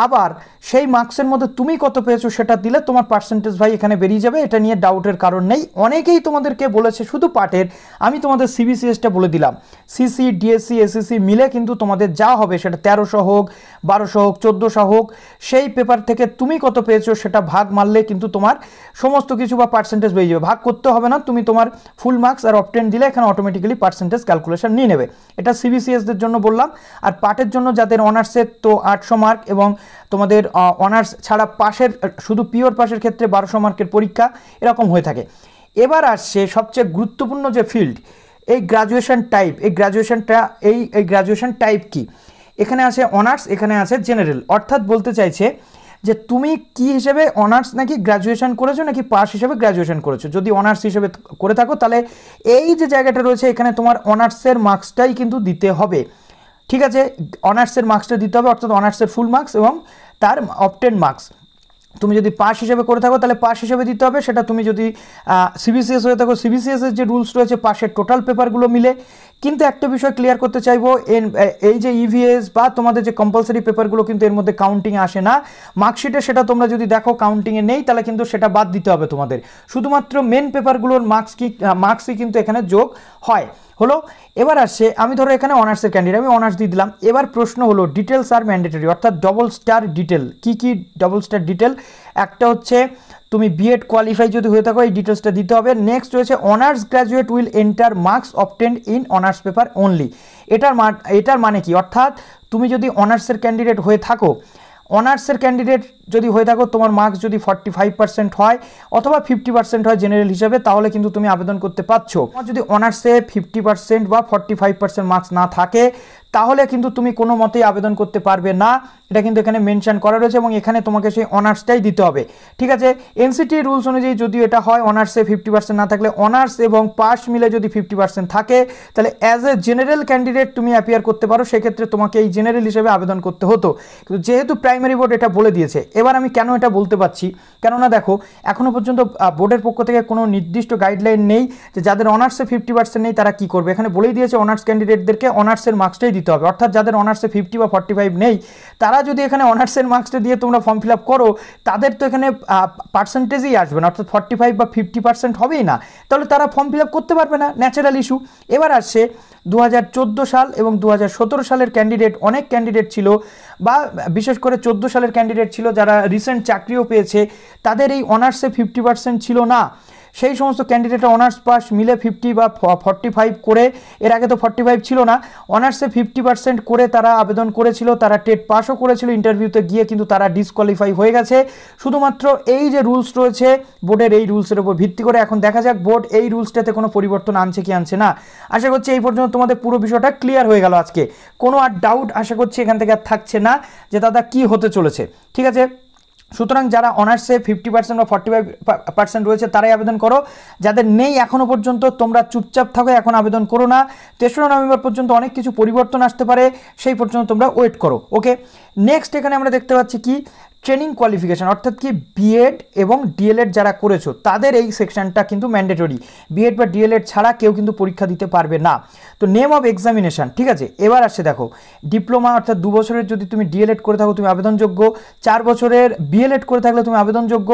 আবার সেই মার্কসের মধ্যে তুমি কত পেয়েছো সেটা দিলে তোমার পার্সেন্টেজ ভাই এখানে বেরিয়ে যাবে এটা নিয়ে ডাউটের কারণ নেই অনেকেই তোমাদেরকে বলেছে শুধু পাঠের আমি তোমাদের সিবিসিএসটা বলে দিলাম সিসি ডিএসসি এসএসসি মিলে কিন্তু তোমাদের যা হবে সেটা তেরোশো হোক বারোশো হোক চোদ্দোশো হোক সেই পেপার থেকে তুমি কত পেয়েছো সেটা ভাগ মারলে কিন্তু তোমার সমস্ত কিছু বা পার্সেন্টেজ বেরিয়ে যাবে ভাগ করতে হবে না তুমি তোমার ফুল মার্কস আর অপটেন দিলে এখানে অটোমেটিক্যালি পার্সেন্টেজ ক্যালকুলেশন নিয়ে নেবে এটা সিবিসিএসদের জন্য বললাম আর পাঠের জন্য যাদের অনার্সের তো আটশো মার্ক এবং তোমাদের অনার্স ছাড়া পাশের শুধু পিওর পাশের ক্ষেত্রে বারোশো মার্কের পরীক্ষা এরকম হয়ে থাকে এবার আসছে সবচেয়ে গুরুত্বপূর্ণ যে ফিল্ড এই গ্রাজুয়েশন টাইপ এই গ্রাজুয়েশনটা এই এই গ্রাজুয়েশন টাইপ কি এখানে আছে অনার্স এখানে আছে জেনারেল অর্থাৎ বলতে চাইছে যে তুমি কি হিসেবে অনার্স নাকি গ্র্যাজুয়েশন করেছো নাকি পাস হিসেবে গ্র্যাজুয়েশন করেছো যদি অনার্স হিসেবে করে থাকো তাহলে এই যে জায়গাটা রয়েছে এখানে তোমার অনার্সের মার্কসটাই কিন্তু দিতে হবে ঠিক আছে অনার্সের মার্কসটা দিতে হবে অর্থাৎ অনার্সের ফুল মার্কস এবং তার অপটেন মার্কস তুমি যদি পাস হিসেবে করে থাকো তাহলে পাস হিসেবে দিতে হবে সেটা তুমি যদি সিবিসিএস হয়ে থাকো সিবিসিএসের যে রুলস রয়েছে পাশের টোটাল পেপারগুলো মিলে কিন্তু একটা বিষয় ক্লিয়ার করতে চাইবো এই যে ইভিএস e বা তোমাদের যে কম্পালসারি পেপারগুলো কিন্তু এর মধ্যে কাউন্টিং আসে না মার্কশিটে সেটা তোমরা যদি দেখো কাউন্টিংয়ে নেই তাহলে কিন্তু সেটা বাদ দিতে হবে তোমাদের শুধুমাত্র মেন পেপারগুলোর মার্কস কি মার্কসই কিন্তু এখানে যোগ হয় হলো এবার আসছে আমি ধরো এখানে অনার্সের ক্যান্ডিডেট আমি অনার্স দিয়ে দিলাম এবার প্রশ্ন হলো ডিটেলস আর ম্যান্ডেটরি অর্থাৎ ডবল স্টার ডিটেল কি কি ডবল স্টার ডিটেল একটা হচ্ছে তুমি বিএড কোয়ালিফাই যদি হয়ে থাকো এই ডিটেলসটা দিতে হবে নেক্সট রয়েছে honours graduate will enter marks obtained in honours paper only এটার এটার মানে কি অর্থাৎ তুমি যদি অনার্সের ক্যান্ডিডেট হয়ে থাকো অনার্সের ক্যান্ডিডেট যদি হয়ে থাকো তোমার মার্কস যদি ফর্টি ফাইভ পার্সেন্ট হয় অথবা ফিফটি পার্সেন্ট হয় জেনারেল হিসাবে তাহলে কিন্তু তুমি আবেদন করতে পারছো যদি অনার্সে ফিফটি পার্সেন্ট বা ফর্টি ফাইভ পার্সেন্ট মার্কস না থাকে তাহলে কিন্তু তুমি কোনো মতেই আবেদন করতে পারবে না এটা কিন্তু এখানে মেনশান করা রয়েছে এবং এখানে তোমাকে সেই অনার্সটাই দিতে হবে ঠিক আছে এনসিটি রুলস অনুযায়ী যদি এটা হয় অনার্সে ফিফটি পার্সেন্ট না থাকলে অনার্স এবং পাস মিলে যদি ফিফটি পার্সেন্ট থাকে তাহলে অ্যাজ এ জেনারেল ক্যান্ডিডেট তুমি অ্যাপিয়ার করতে পারো সেক্ষেত্রে তোমাকে এই জেনারেল হিসেবে আবেদন করতে হতো কিন্তু যেহেতু প্রাইমারি বোর্ড এটা বলে দিয়েছে এবার আমি কেন এটা বলতে পারছি কেননা দেখো এখনও পর্যন্ত বোর্ডের পক্ষ থেকে কোনো নির্দিষ্ট গাইডলাইন নেই যে যাদের অনার্সে ফিফটি পার্সেন্ট নেই তারা কি করবে এখানে বলেই দিয়েছে অনার্স ক্যান্ডিডেটদেরকে অনার্সের মার্কসটাই দিতে হবে অর্থাৎ যাদের অনার্সে ফিফটি বা ফর্টি ফাইভ নেই তারা যদি এখানে অনার্সের মার্কসটা দিয়ে তোমরা ফর্ম ফিল আপ করো তাদের তো এখানে পার্সেন্টেজই আসবে না অর্থাৎ ফর্টি ফাইভ বা ফিফটি পার্সেন্ট হবেই না তাহলে তারা ফর্ম ফিল আপ করতে পারবে না ন্যাচারাল ইস্যু এবার আসছে দু সাল এবং দু সালের ক্যান্ডিডেট অনেক ক্যান্ডিডেট ছিল বা বিশেষ করে চোদ্দো সালের ক্যান্ডিডেট ছিল যারা রিসেন্ট চাকরিও পেয়েছে তাদের এই অনার্সে ফিফটি পার্সেন্ট ছিল না সেই সমস্ত ক্যান্ডিডেটরা অনার্স পাস মিলে ফিফটি বা ফর্টি ফাইভ করে এর আগে তো ফর্টি ফাইভ ছিল না অনার্সে ফিফটি পার্সেন্ট করে তারা আবেদন করেছিল তারা টেট পাসও করেছিল ইন্টারভিউতে গিয়ে কিন্তু তারা ডিসকোয়ালিফাই হয়ে গেছে শুধুমাত্র এই যে রুলস রয়েছে বোর্ডের এই রুলসের উপর ভিত্তি করে এখন দেখা যাক বোর্ড এই রুলসটাতে কোনো পরিবর্তন আনছে কি আনছে না আশা করছি এই পর্যন্ত তোমাদের পুরো বিষয়টা ক্লিয়ার হয়ে গেল আজকে কোনো আর ডাউট আশা করছি এখান থেকে আর থাকছে না যে দাদা কি হতে চলেছে ঠিক আছে সুতরাং যারা অনার্সে ফিফটি পার্সেন্ট বা ফর্টি ফাইভ পার্সেন্ট রয়েছে তারাই আবেদন করো যাদের নেই এখনও পর্যন্ত তোমরা চুপচাপ থাকো এখন আবেদন করো না তেসরা নভেম্বর পর্যন্ত অনেক কিছু পরিবর্তন আসতে পারে সেই পর্যন্ত তোমরা ওয়েট করো ওকে নেক্সট এখানে আমরা দেখতে পাচ্ছি কি ট্রেনিং কোয়ালিফিকেশান অর্থাৎ কি বিএড এবং ডিএলএড যারা করেছো তাদের এই সেকশানটা কিন্তু ম্যান্ডেটরি বিএড বা ডিএলএড ছাড়া কেউ কিন্তু পরীক্ষা দিতে পারবে না তো নেম অফ এক্সামিনেশান ঠিক আছে এবার আসছে দেখো ডিপ্লোমা অর্থাৎ দু বছরের যদি তুমি ডিএলএড করে থাকো তুমি আবেদনযোগ্য চার বছরের বিএলএড করে থাকলে তুমি আবেদনযোগ্য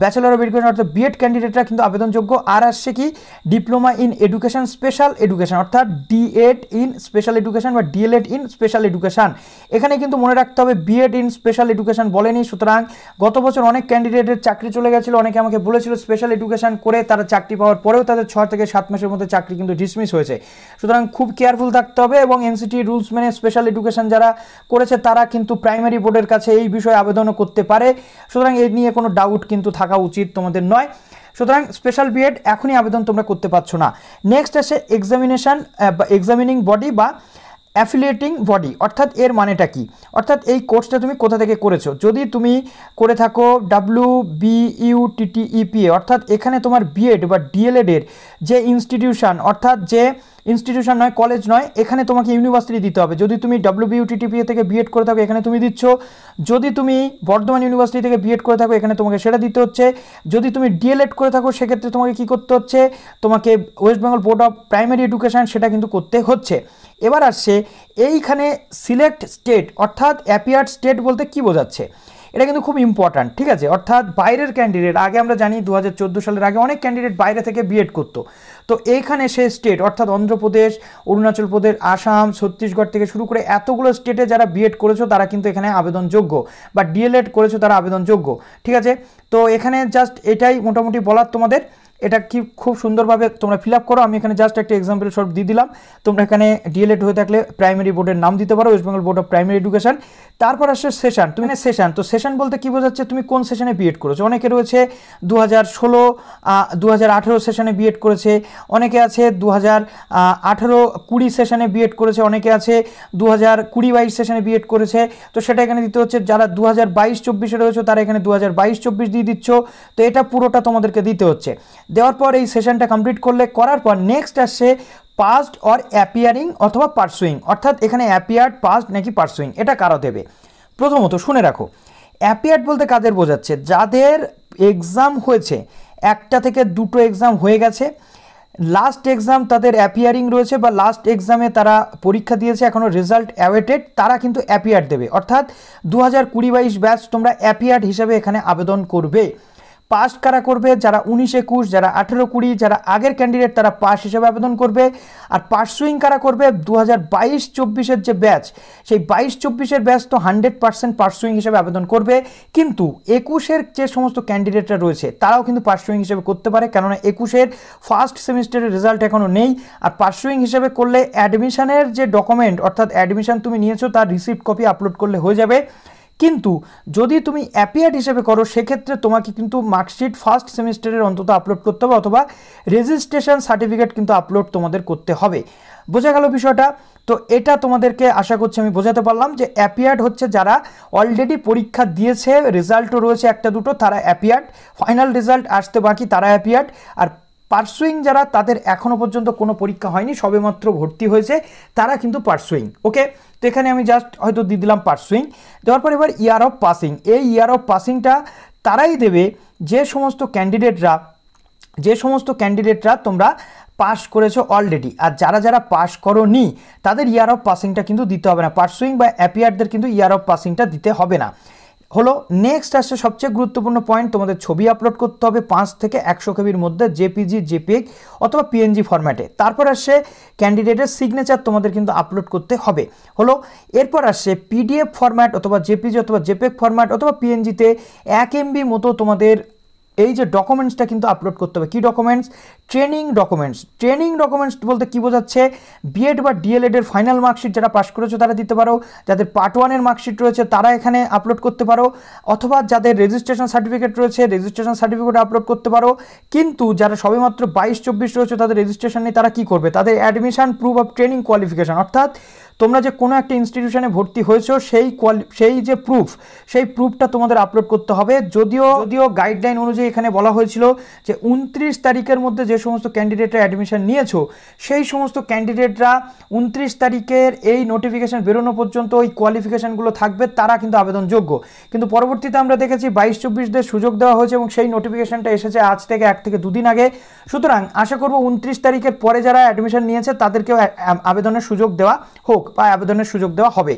ব্যাচেলর অফ এডুকেশন অর্থাৎ বিএড ক্যান্ডিডেটরা কিন্তু আবেদনযোগ্য আর আসছে কি diploma in education special education অর্থাৎ ডিএড ইন স্পেশাল এডুকেশন বা ডিএলএড ইন স্পেশাল এডুকেশন এখানে কিন্তু মনে রাখতে হবে বিএড ইন স্পেশাল এডুকেশন বলেনি সুতরাং গত বছর অনেক ক্যান্ডিডেটের চাকরি চলে গেছিলো অনেকে আমাকে বলেছিল স্পেশাল এডুকেশন করে তারা চাকরি পাওয়ার পরেও তাদের ছ থেকে সাত মাসের মধ্যে চাকরি কিন্তু ডিসমিস হয়েছে সুতরাং খুব কেয়ারফুল থাকতে হবে এবং এনসিটি রুলস মেনে স্পেশাল এডুকেশন যারা করেছে তারা কিন্তু প্রাইমারি বোর্ডের কাছে এই বিষয়ে আবেদনও করতে পারে সুতরাং এ নিয়ে কোনো ডাউট কিন্তু থাকা উচিত তোমাদের নয় সুতরাং স্পেশাল বিএড এখনই আবেদন তোমরা করতে পারছো না নেক্সট আসে এক্সামিনেশান এক্সামিনিং বডি বা অ্যাফিলিয়েটিং বডি অর্থাৎ এর মানেটা কি অর্থাৎ এই কোর্সটা তুমি কোথা থেকে করেছো যদি তুমি করে থাকো ডাব্লিউ টিটিইপিএ e অর্থাৎ এখানে তোমার বিএড বা ডিএলএডের যে ইনস্টিটিউশন অর্থাৎ যে ইনস্টিটিউশন নয় কলেজ নয় এখানে তোমাকে ইউনিভার্সিটি দিতে হবে যদি তুমি ডাব্লিউবিউটিটিপিএ থেকে বিএড করে থাকো এখানে তুমি দিচ্ছ যদি তুমি বর্ধমান ইউনিভার্সিটি থেকে বিএড করে থাকো এখানে তোমাকে সেটা দিতে হচ্ছে যদি তুমি ডিএলএড করে থাকো সেক্ষেত্রে তোমাকে কি করতে হচ্ছে তোমাকে West Bengal Board of Primary Education সেটা কিন্তু করতে হচ্ছে এবার আসছে এইখানে সিলেক্ট স্টেট অর্থাৎ অ্যাপিয়ার স্টেট বলতে কি বোঝাচ্ছে এটা কিন্তু খুব ইম্পর্ট্যান্ট ঠিক আছে অর্থাৎ বাইরের ক্যান্ডিডেট আগে আমরা জানি দু সালের আগে অনেক ক্যান্ডিডেট বাইরে থেকে বিএড করতো তো এইখানে সে স্টেট অর্থাৎ অন্ধ্রপ্রদেশ অরুণাচল প্রদেশ আসাম ছত্তিশগড় থেকে শুরু করে এতগুলো স্টেটে যারা বিএড করেছো তারা কিন্তু এখানে আবেদনযোগ্য বা ডিএলএড করেছো তারা আবেদনযোগ্য ঠিক আছে তো এখানে জাস্ট এটাই মোটামুটি বলার তোমাদের এটা কি খুব সুন্দরভাবে তোমরা ফিল আপ করো আমি এখানে জাস্ট একটা এক্সাম্পল সব দিয়ে দিলাম তোমরা এখানে ডিএলএড হয়ে থাকলে প্রাইমারি বোর্ডের নাম দিতে পারো West Bengal Board of Primary Education তারপর আসছে সেশন তুমি সেশন তো সেশন বলতে কি বোঝাচ্ছে তুমি কোন সেশনে বিএড করেছো অনেকে রয়েছে দু হাজার ষোলো দু হাজার আঠেরো সেশনে বিএড করেছে অনেকে আছে দু হাজার আঠেরো কুড়ি সেশনে বিএড করেছে অনেকে আছে দু হাজার কুড়ি বাইশ সেশনে বিএড করেছে তো সেটা এখানে দিতে হচ্ছে যারা দু হাজার বাইশ চব্বিশে রয়েছে তারা এখানে দু হাজার বাইশ চব্বিশ দিয়ে দিচ্ছ তো এটা পুরোটা তোমাদেরকে দিতে হচ্ছে দেওয়ার পর এই সেশনটা কমপ্লিট করলে করার পর নেক্সট আসছে পাস্ট অর অ্যাপিয়ারিং অথবা পার্সুইং অর্থাৎ এখানে অ্যাপিয়ার্ড পাস্ট নাকি পার্সুইং এটা কারো দেবে প্রথমত শুনে রাখো অ্যাপিয়ার্ড বলতে কাদের বোঝাচ্ছে যাদের এক্সাম হয়েছে একটা থেকে দুটো এক্সাম হয়ে গেছে লাস্ট এক্সাম তাদের অ্যাপিয়ারিং রয়েছে বা লাস্ট এক্সামে তারা পরীক্ষা দিয়েছে এখনও রেজাল্ট অ্যাওয়েটেড তারা কিন্তু অ্যাপিয়ার্ড দেবে অর্থাৎ দু হাজার কুড়ি বাইশ ব্যাচ তোমরা অ্যাপিয়ার্ড হিসাবে এখানে আবেদন করবে পাস কারা করবে যারা উনিশ একুশ যারা আঠেরো কুড়ি যারা আগের ক্যান্ডিডেট তারা পাস হিসেবে আবেদন করবে আর পাস সুইং কারা করবে দু হাজার বাইশ চব্বিশের যে ব্যাচ সেই বাইশ চব্বিশের ব্যাচ তো হান্ড্রেড পার্সেন্ট পার্সুইং সুইং হিসেবে আবেদন করবে কিন্তু একুশের যে সমস্ত ক্যান্ডিডেটরা রয়েছে তারাও কিন্তু পাস সুইং হিসেবে করতে পারে কেননা একুশের ফার্স্ট সেমিস্টারের রেজাল্ট এখনও নেই আর পাস সুইং হিসেবে করলে অ্যাডমিশনের যে ডকুমেন্ট অর্থাৎ অ্যাডমিশন তুমি নিয়েছো তার রিসিপ্ট কপি আপলোড করলে হয়ে যাবে কিন্তু যদি তুমি অ্যাপিয়ার্ড হিসেবে করো সেক্ষেত্রে তোমাকে কিন্তু মার্কশিট ফার্স্ট সেমিস্টারের অন্তত আপলোড করতে হবে অথবা রেজিস্ট্রেশন সার্টিফিকেট কিন্তু আপলোড তোমাদের করতে হবে বোঝা গেল বিষয়টা তো এটা তোমাদেরকে আশা করছি আমি বোঝাতে পারলাম যে অ্যাপিয়ার্ড হচ্ছে যারা অলরেডি পরীক্ষা দিয়েছে রেজাল্টও রয়েছে একটা দুটো তারা অ্যাপিয়ার্ড ফাইনাল রেজাল্ট আসতে বাকি তারা অ্যাপিয়ার্ড আর পার্সুইং যারা তাদের এখনও পর্যন্ত কোনো পরীক্ষা হয়নি সবেমাত্র ভর্তি হয়েছে তারা কিন্তু পার্সুইং ওকে তো এখানে আমি জাস্ট হয়তো দিয়ে দিলাম পার্সুইং দেওয়ার পর এবার ইয়ার অফ পাসিং এই ইয়ার অফ পাসিংটা তারাই দেবে যে সমস্ত ক্যান্ডিডেটরা যে সমস্ত ক্যান্ডিডেটরা তোমরা পাস করেছো অলরেডি আর যারা যারা পাস নি তাদের ইয়ার অফ পাসিংটা কিন্তু দিতে হবে না পার্সুইং বা অ্যাপিয়ারদের কিন্তু ইয়ার অফ পাসিংটা দিতে হবে না হলো নেক্সট আসছে সবচেয়ে গুরুত্বপূর্ণ পয়েন্ট তোমাদের ছবি আপলোড করতে হবে পাঁচ থেকে একশো কেবির মধ্যে জেপিজি জেপিএগ অথবা পিএনজি ফরম্যাটে তারপর আসছে ক্যান্ডিডেটের সিগনেচার তোমাদের কিন্তু আপলোড করতে হবে হলো এরপর আসছে পিডিএফ ফরম্যাট অথবা জেপিজি অথবা জেপিএগ ফরম্যাট অথবা পিএনজিতে এক এমবি মতো তোমাদের এই যে ডকুমেন্টসটা কিন্তু আপলোড করতে হবে কী documents training documents training documents বলতে কী বোঝাচ্ছে বিএড বা ডিএলএডের ফাইনাল মার্কশিট যারা পাশ করেছো তারা দিতে পারো যাদের পার্ট ওয়ানের মার্কশিট রয়েছে তারা এখানে আপলোড করতে পারো অথবা যাদের রেজিস্ট্রেশন সার্টিফিকেট রয়েছে রেজিস্ট্রেশন সার্টিফিকেট আপলোড করতে পারো কিন্তু যারা সবেমাত্র বাইশ চব্বিশ রয়েছে তাদের রেজিস্ট্রেশন নেই তারা কী করবে তাদের admission proof of training qualification অর্থাৎ তোমরা যে কোনো একটা ইনস্টিটিউশনে ভর্তি হয়েছো সেই কোয়ালি সেই যে প্রুফ সেই প্রুফটা তোমাদের আপলোড করতে হবে যদিও যদিও গাইডলাইন অনুযায়ী এখানে বলা হয়েছিল যে উনত্রিশ তারিখের মধ্যে যে সমস্ত ক্যান্ডিডেটরা অ্যাডমিশন নিয়েছো সেই সমস্ত ক্যান্ডিডেটরা উনত্রিশ তারিখের এই নোটিফিকেশান বেরোনো পর্যন্ত ওই কোয়ালিফিকেশানগুলো থাকবে তারা কিন্তু আবেদনযোগ্য কিন্তু পরবর্তীতে আমরা দেখেছি বাইশ চব্বিশদের সুযোগ দেওয়া হয়েছে এবং সেই নোটিফিকেশানটা এসেছে আজ থেকে এক থেকে দুদিন আগে সুতরাং আশা করব উনত্রিশ তারিখের পরে যারা অ্যাডমিশন নিয়েছে তাদেরকেও আবেদনের সুযোগ দেওয়া হোক বা আবেদনের সুযোগ দেওয়া হবে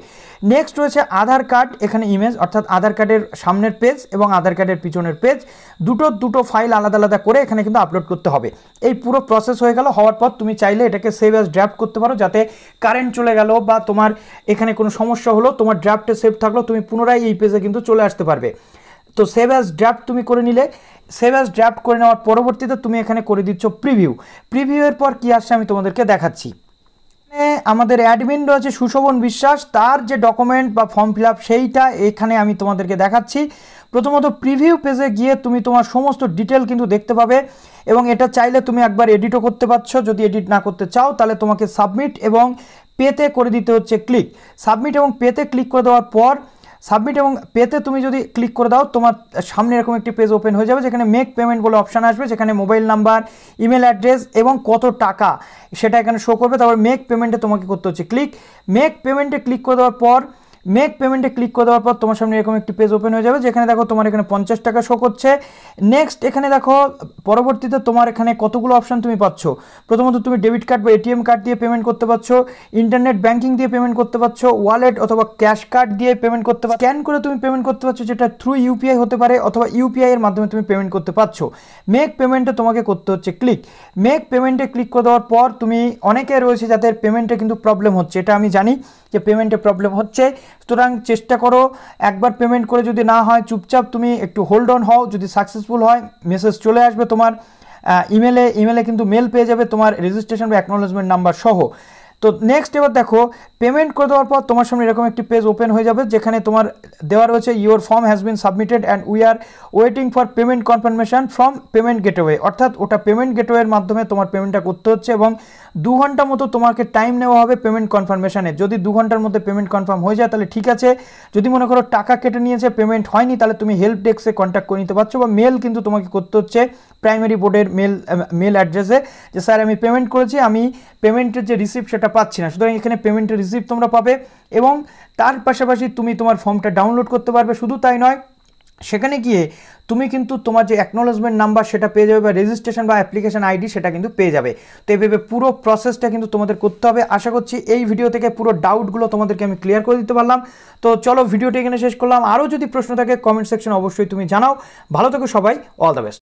নেক্সট রয়েছে আধার কার্ড এখানে ইমেজ অর্থাৎ আধার কার্ডের সামনের পেজ এবং আধার কার্ডের পিছনের পেজ দুটো দুটো ফাইল আলাদা আলাদা করে এখানে কিন্তু আপলোড করতে হবে এই পুরো প্রসেস হয়ে গেল হওয়ার পর তুমি চাইলে এটাকে সেভ অ্যাজ ড্রাফট করতে পারো যাতে কারেন্ট চলে গেল বা তোমার এখানে কোনো সমস্যা হলো তোমার ড্রাফটে সেভ থাকলো তুমি পুনরায় এই পেজে কিন্তু চলে আসতে পারবে তো সেভ অ্যাজ ড্রাফট তুমি করে নিলে সেভ অ্যাজ ড্রাফট করে নেওয়ার পরবর্তীতে তুমি এখানে করে দিচ্ছ প্রিভিউ প্রিভিউয়ের পর কী আসছে আমি তোমাদেরকে দেখাচ্ছি আমাদের অ্যাডমিন রয়েছে সুশোভন বিশ্বাস তার যে ডকুমেন্ট বা ফর্ম ফিল সেইটা এখানে আমি তোমাদেরকে দেখাচ্ছি প্রথমত প্রিভিউ পেজে গিয়ে তুমি তোমার সমস্ত ডিটেল কিন্তু দেখতে পাবে এবং এটা চাইলে তুমি একবার এডিটও করতে পারছ যদি এডিট না করতে চাও তাহলে তোমাকে সাবমিট এবং পেতে করে দিতে হচ্ছে ক্লিক সাবমিট এবং পেতে ক্লিক করে দেওয়ার পর সাবমিট এবং পেতে তুমি যদি ক্লিক করে দাও তোমার সামনে এরকম একটি পেজ ওপেন হয়ে যাবে যেখানে মেক পেমেন্ট বলে অপশান আসবে যেখানে মোবাইল নাম্বার ইমেল অ্যাড্রেস এবং কত টাকা সেটা এখানে শো করবে তারপর মেক পেমেন্টে তোমাকে করতে হচ্ছে ক্লিক মেক পেমেন্টে ক্লিক করে দেওয়ার পর মেক পেমেন্টে ক্লিক করে দেওয়ার পর তোমার সামনে এরকম একটি পেজ ওপেন হয়ে যাবে যেখানে দেখো তোমার এখানে পঞ্চাশ টাকা শো করছে নেক্সট এখানে দেখো পরবর্তীতে তোমার এখানে কতগুলো অপশান তুমি পাচ্ছ প্রথমত তুমি ডেবিট কার্ড বা এটিএম কার্ড দিয়ে পেমেন্ট করতে পারছো ইন্টারনেট ব্যাঙ্কিং দিয়ে পেমেন্ট করতে পারছো ওয়ালেট অথবা ক্যাশ কার্ড দিয়ে পেমেন্ট করতে পারছো স্ক্যান করে তুমি পেমেন্ট করতে পারছো যেটা থ্রু ইউপিআই হতে পারে অথবা ইউপিআই এর মাধ্যমে তুমি পেমেন্ট করতে পারছো মেক পেমেন্টে তোমাকে করতে হচ্ছে ক্লিক মেক পেমেন্টে ক্লিক করে দেওয়ার পর তুমি অনেকে রয়েছে যাদের পেমেন্টে কিন্তু প্রবলেম হচ্ছে এটা আমি জানি যে পেমেন্টে প্রবলেম হচ্ছে সুতরাং চেষ্টা করো একবার পেমেন্ট করে যদি না হয় চুপচাপ তুমি একটু হোল্ড অন হও যদি সাকসেসফুল হয় মেসেজ চলে আসবে তোমার ইমেলে ইমেলে কিন্তু মেল পেয়ে যাবে তোমার রেজিস্ট্রেশন বা অ্যাকনোলেজমেন্ট নাম্বার সহ তো নেক্সট এবার দেখো পেমেন্ট করে দেওয়ার পর তোমার সামনে এরকম একটি পেজ ওপেন হয়ে যাবে যেখানে তোমার দেওয়া রয়েছে your form has been submitted and we are waiting for payment confirmation from payment gateway অর্থাৎ ওটা পেমেন্ট গেটওয়ের মাধ্যমে তোমার পেমেন্টটা করতে হচ্ছে এবং দু ঘন্টা মতো তোমাকে টাইম নেওয়া হবে পেমেন্ট কনফার্মেশানে যদি দু ঘন্টার মধ্যে পেমেন্ট কনফার্ম হয়ে যায় তাহলে ঠিক আছে যদি মনে করো টাকা কেটে নিয়েছে পেমেন্ট হয়নি তাহলে তুমি হেল্প ডেস্কে কন্ট্যাক্ট করে নিতে পারছো বা মেল কিন্তু তোমাকে করতে হচ্ছে প্রাইমারি বোর্ডের মেল মেল অ্যাড্রেসে যে স্যার আমি পেমেন্ট করেছি আমি পেমেন্টের যে রিসিপ্ট সেটা পাচ্ছি না সুতরাং এখানে পেমেন্টের রিসিপ্ট তোমরা পাবে এবং তার পাশাপাশি তুমি তোমার ফর্মটা ডাউনলোড করতে পারবে শুধু তাই নয় সেখানে গিয়ে তুমি কিন্তু তোমার যে অ্যাকনোলেজমেন্ট নাম্বার সেটা পেয়ে যাবে বা রেজিস্ট্রেশন বা অ্যাপ্লিকেশন আইডি সেটা কিন্তু পেয়ে যাবে তো এভাবে পুরো প্রসেসটা কিন্তু তোমাদের করতে হবে আশা করছি এই ভিডিও থেকে পুরো ডাউটগুলো তোমাদেরকে আমি ক্লিয়ার করে দিতে পারলাম তো চলো ভিডিওটি এখানে শেষ করলাম আরও যদি প্রশ্ন থাকে কমেন্ট সেকশন অবশ্যই তুমি জানাও ভালো থাকো সবাই অল দ্য বেস্ট